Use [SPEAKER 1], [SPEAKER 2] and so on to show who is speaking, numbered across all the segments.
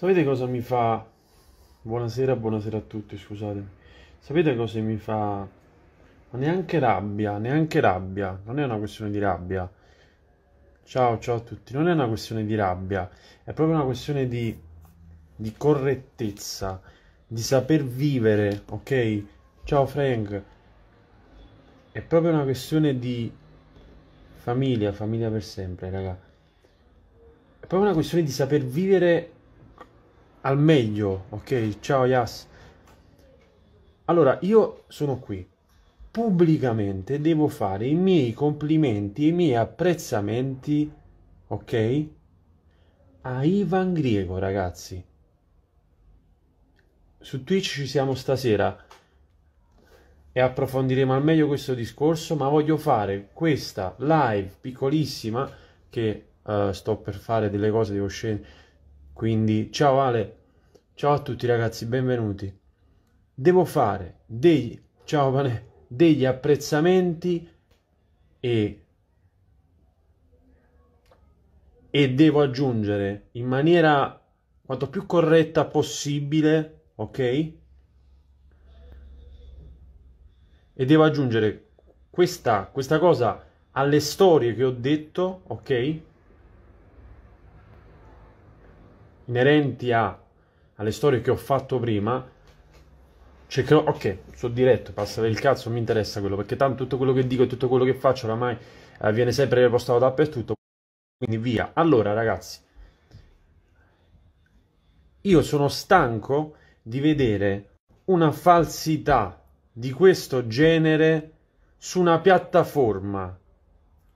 [SPEAKER 1] Sapete cosa mi fa... Buonasera, buonasera a tutti, scusatemi. Sapete cosa mi fa... Ma neanche rabbia, neanche rabbia. Non è una questione di rabbia. Ciao, ciao a tutti. Non è una questione di rabbia. È proprio una questione di... di correttezza. Di saper vivere, ok? Ciao Frank. È proprio una questione di... Famiglia, famiglia per sempre, raga. È proprio una questione di saper vivere al meglio, ok? Ciao Yas. Allora, io sono qui. Pubblicamente devo fare i miei complimenti, i miei apprezzamenti, ok? A Ivan Griego, ragazzi. Su Twitch ci siamo stasera e approfondiremo al meglio questo discorso, ma voglio fare questa live piccolissima che uh, sto per fare delle cose, devo scendere quindi ciao Ale, ciao a tutti ragazzi, benvenuti. Devo fare degli, ciao Vane, degli apprezzamenti e, e devo aggiungere in maniera quanto più corretta possibile, ok? E devo aggiungere questa, questa cosa alle storie che ho detto, ok? inerenti a, alle storie che ho fatto prima, cercherò, ok, sono diretto, passa il cazzo, mi interessa quello, perché tanto tutto quello che dico e tutto quello che faccio oramai eh, viene sempre ripostato dappertutto, quindi via. Allora ragazzi, io sono stanco di vedere una falsità di questo genere su una piattaforma,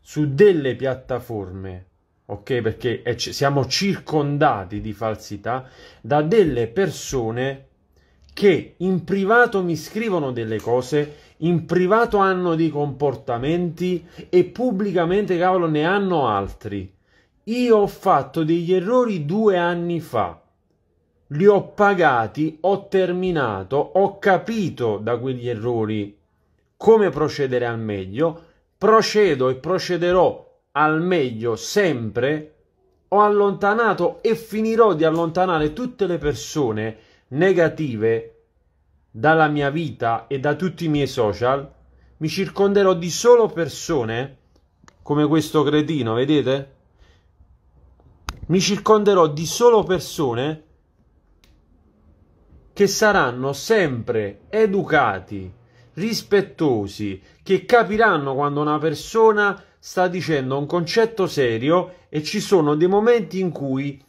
[SPEAKER 1] su delle piattaforme ok? Perché siamo circondati di falsità da delle persone che in privato mi scrivono delle cose, in privato hanno dei comportamenti e pubblicamente, cavolo, ne hanno altri. Io ho fatto degli errori due anni fa, li ho pagati, ho terminato, ho capito da quegli errori come procedere al meglio, procedo e procederò al meglio sempre, ho allontanato e finirò di allontanare tutte le persone negative dalla mia vita e da tutti i miei social. Mi circonderò di solo persone come questo cretino, vedete? Mi circonderò di solo persone che saranno sempre educati, rispettosi, che capiranno quando una persona sta dicendo un concetto serio e ci sono dei momenti in cui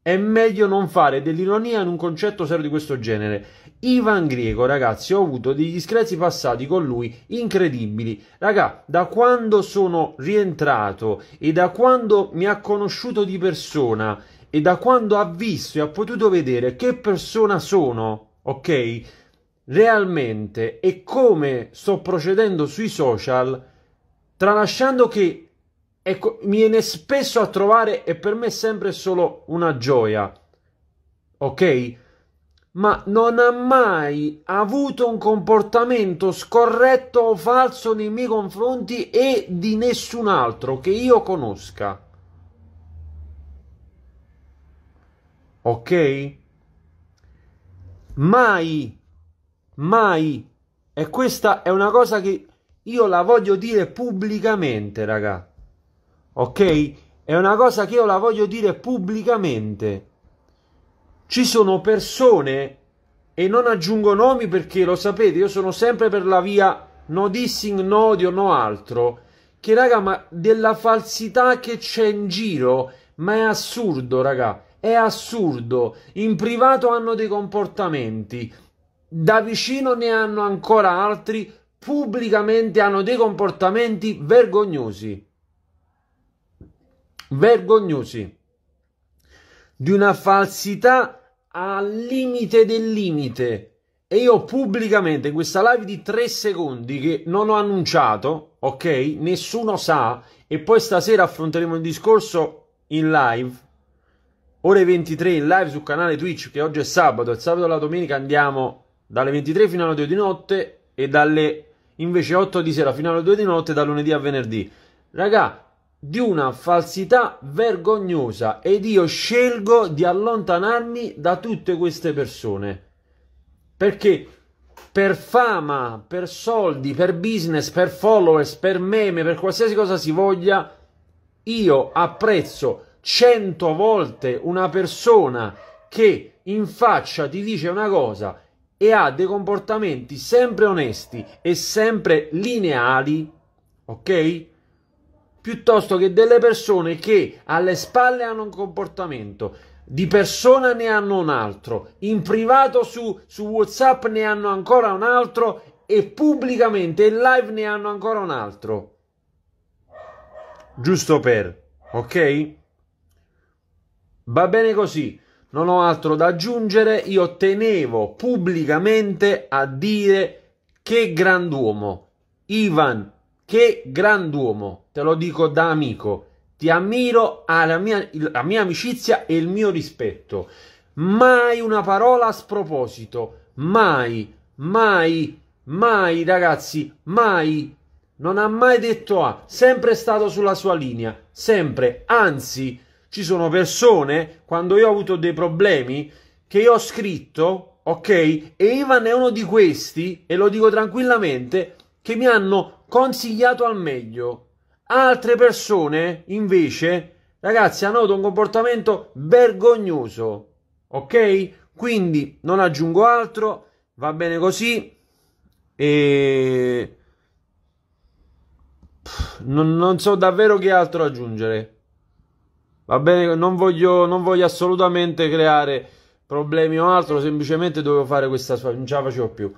[SPEAKER 1] è meglio non fare dell'ironia in un concetto serio di questo genere. Ivan Greco, ragazzi, ho avuto degli screzi passati con lui incredibili. Raga, da quando sono rientrato e da quando mi ha conosciuto di persona e da quando ha visto e ha potuto vedere che persona sono, ok? Realmente e come sto procedendo sui social, tralasciando che ecco, mi viene spesso a trovare e per me è sempre solo una gioia, ok? Ma non ha mai avuto un comportamento scorretto o falso nei miei confronti e di nessun altro che io conosca. Ok? Mai, mai. E questa è una cosa che io la voglio dire pubblicamente, raga. Ok? È una cosa che io la voglio dire pubblicamente. Ci sono persone, e non aggiungo nomi perché lo sapete, io sono sempre per la via no dissing, no odio, no altro. Che raga, ma della falsità che c'è in giro, ma è assurdo, raga. È assurdo. In privato hanno dei comportamenti, da vicino ne hanno ancora altri, pubblicamente hanno dei comportamenti vergognosi. Vergognosi. Di una falsità al limite del limite. E io pubblicamente in questa live di tre secondi che non ho annunciato, ok? Nessuno sa. E poi stasera affronteremo il discorso in live ore 23 in live sul canale Twitch che oggi è sabato, il sabato e la domenica andiamo dalle 23 fino alle 2 di notte e dalle invece 8 di sera fino alle 2 di notte da lunedì a venerdì. Raga, di una falsità vergognosa ed io scelgo di allontanarmi da tutte queste persone. Perché per fama, per soldi, per business, per followers, per meme, per qualsiasi cosa si voglia, io apprezzo cento volte una persona che in faccia ti dice una cosa e ha dei comportamenti sempre onesti e sempre lineali, ok? Piuttosto che delle persone che alle spalle hanno un comportamento, di persona ne hanno un altro, in privato su, su WhatsApp ne hanno ancora un altro e pubblicamente in live ne hanno ancora un altro. Giusto per, ok? Va bene così non ho altro da aggiungere, io tenevo pubblicamente a dire che grand'uomo, Ivan, che grand'uomo, te lo dico da amico, ti ammiro, alla mia, la mia amicizia e il mio rispetto. Mai una parola a sproposito, mai, mai, mai ragazzi, mai. Non ha mai detto A, sempre stato sulla sua linea, sempre, anzi, ci sono persone, quando io ho avuto dei problemi, che io ho scritto, ok? E Ivan è uno di questi, e lo dico tranquillamente, che mi hanno consigliato al meglio. Altre persone, invece, ragazzi, hanno avuto un comportamento vergognoso, ok? Quindi non aggiungo altro, va bene così. E... Pff, non, non so davvero che altro aggiungere. Va bene, non voglio, non voglio assolutamente creare problemi o altro, semplicemente dovevo fare questa sua, non ce la facevo più.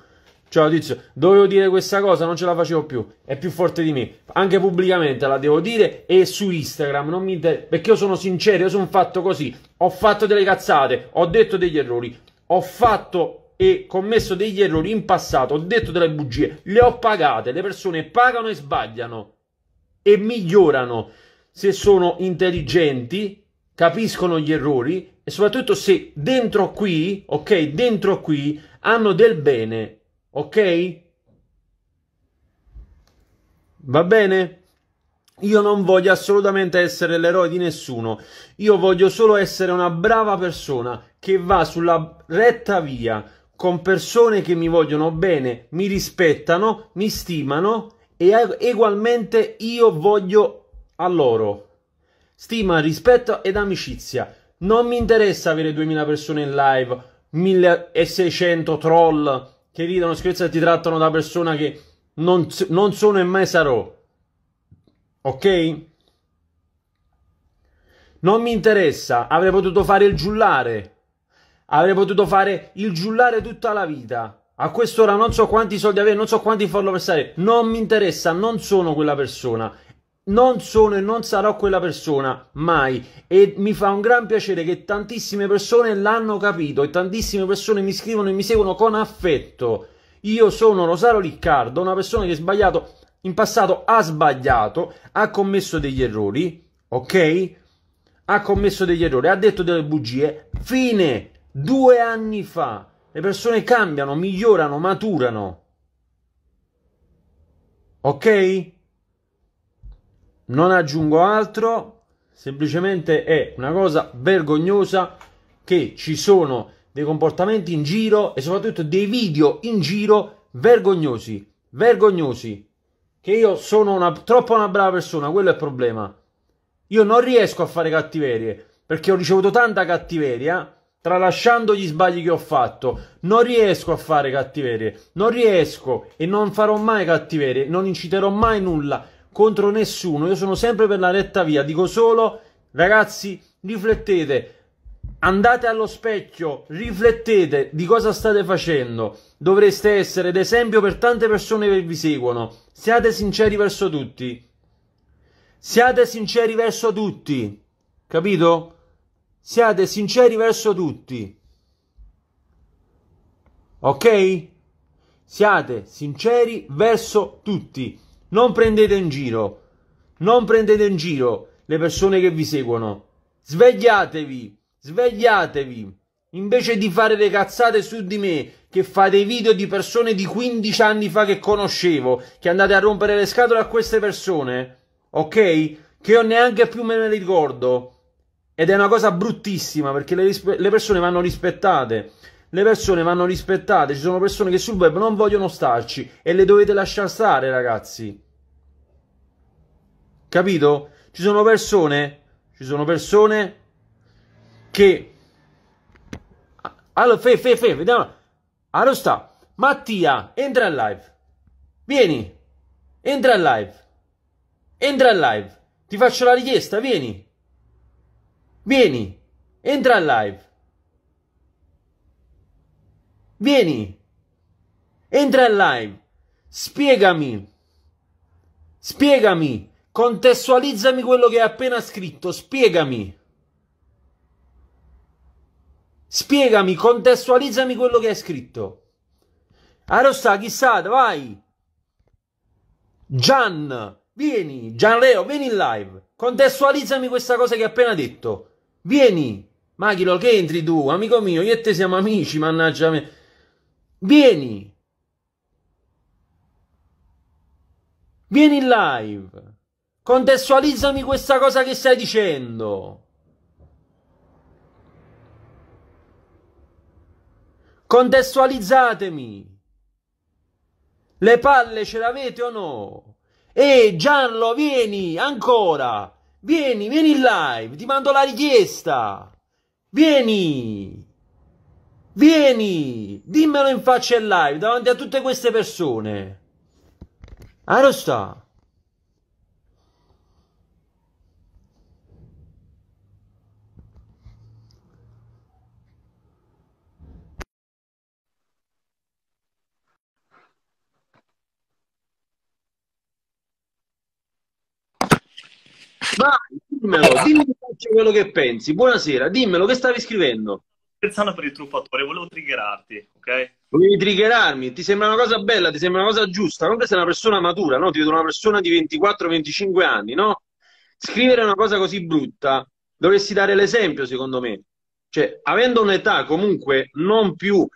[SPEAKER 1] Ciao tizio, dovevo dire questa cosa, non ce la facevo più, è più forte di me, anche pubblicamente la devo dire e su Instagram, non mi inter... perché io sono sincero, io sono fatto così, ho fatto delle cazzate, ho detto degli errori, ho fatto e commesso degli errori in passato, ho detto delle bugie, le ho pagate, le persone pagano e sbagliano e migliorano se sono intelligenti, capiscono gli errori e soprattutto se dentro qui, ok, dentro qui hanno del bene, ok? Va bene? Io non voglio assolutamente essere l'eroe di nessuno, io voglio solo essere una brava persona che va sulla retta via con persone che mi vogliono bene, mi rispettano, mi stimano e ugualmente io voglio a loro. Stima, rispetto ed amicizia. Non mi interessa avere 2000 persone in live, 1600 troll che ridono, scherzano e ti trattano da persona che non, non sono e mai sarò. Ok? Non mi interessa, avrei potuto fare il giullare. Avrei potuto fare il giullare tutta la vita. A quest'ora non so quanti soldi avere, non so quanti follower versare. Non mi interessa, non sono quella persona non sono e non sarò quella persona mai e mi fa un gran piacere che tantissime persone l'hanno capito e tantissime persone mi scrivono e mi seguono con affetto. Io sono Rosario Riccardo, una persona che ha sbagliato in passato ha sbagliato, ha commesso degli errori, ok? Ha commesso degli errori, ha detto delle bugie. Fine, due anni fa. Le persone cambiano, migliorano, maturano. Ok? non aggiungo altro, semplicemente è una cosa vergognosa che ci sono dei comportamenti in giro e soprattutto dei video in giro vergognosi, vergognosi, che io sono una, troppo una brava persona, quello è il problema. Io non riesco a fare cattiverie perché ho ricevuto tanta cattiveria, tralasciando gli sbagli che ho fatto. Non riesco a fare cattiverie, non riesco e non farò mai cattiverie, non inciterò mai nulla, contro nessuno, io sono sempre per la retta via, dico solo ragazzi riflettete, andate allo specchio, riflettete di cosa state facendo, dovreste essere d'esempio per tante persone che vi seguono, siate sinceri verso tutti, siate sinceri verso tutti, capito? Siate sinceri verso tutti. Ok? Siate sinceri verso tutti. Non prendete in giro. Non prendete in giro le persone che vi seguono. Svegliatevi, svegliatevi. Invece di fare le cazzate su di me, che fate video di persone di 15 anni fa che conoscevo, che andate a rompere le scatole a queste persone, ok? Che io neanche più me ne ricordo. Ed è una cosa bruttissima perché le, le persone vanno rispettate le persone vanno rispettate, ci sono persone che sul web non vogliono starci e le dovete lasciare stare, ragazzi. Capito? Ci sono persone, ci sono persone che Allora, fe fe fe, vediamo. Allora sta. Mattia, entra in live. Vieni. Entra in live. Entra in live. Ti faccio la richiesta, vieni. Vieni. Entra in live. Vieni, entra in live, spiegami, spiegami, contestualizzami quello che hai appena scritto, spiegami. Spiegami, contestualizzami quello che hai scritto. Arosta, chissà, vai. Gian, vieni. Gianleo, vieni in live. Contestualizzami questa cosa che hai appena detto. Vieni. Machilo, che entri tu, amico mio, io e te siamo amici, mannaggia me. Vieni! Vieni in live! Contestualizzami questa cosa che stai dicendo! Contestualizzatemi! Le palle ce l'avete o no? E Gianlo, vieni ancora! Vieni, vieni in live! Ti mando la richiesta! Vieni! Vieni, dimmelo in faccia in live davanti a tutte queste persone. Arosta. Vai, dimmelo, eh. dimmi quello che pensi. Buonasera, dimmelo che stavi scrivendo scherzando per il truffatore, volevo triggerarti, ok? Volevi triggerarmi, ti sembra una cosa bella, ti sembra una cosa giusta, non che sei una persona matura, no? Ti vedo una persona di 24-25 anni, no? Scrivere una cosa così brutta, dovresti dare l'esempio, secondo me. Cioè, avendo un'età comunque non più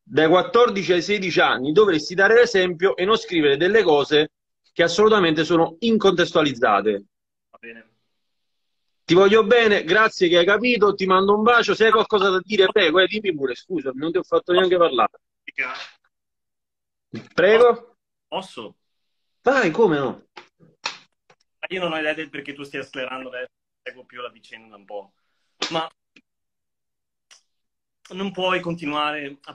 [SPEAKER 1] dai 14 ai 16 anni, dovresti dare l'esempio e non scrivere delle cose che assolutamente sono incontestualizzate. Va bene. Ti voglio bene, grazie che hai capito, ti mando un bacio. Se hai qualcosa da dire, prego, eh, dimmi pure, scusa, non ti ho fatto neanche parlare. Prego? Posso? Vai, come no? io non ho idea del perché tu stia accelerando seguo più la vicenda un po'. Ma non puoi continuare a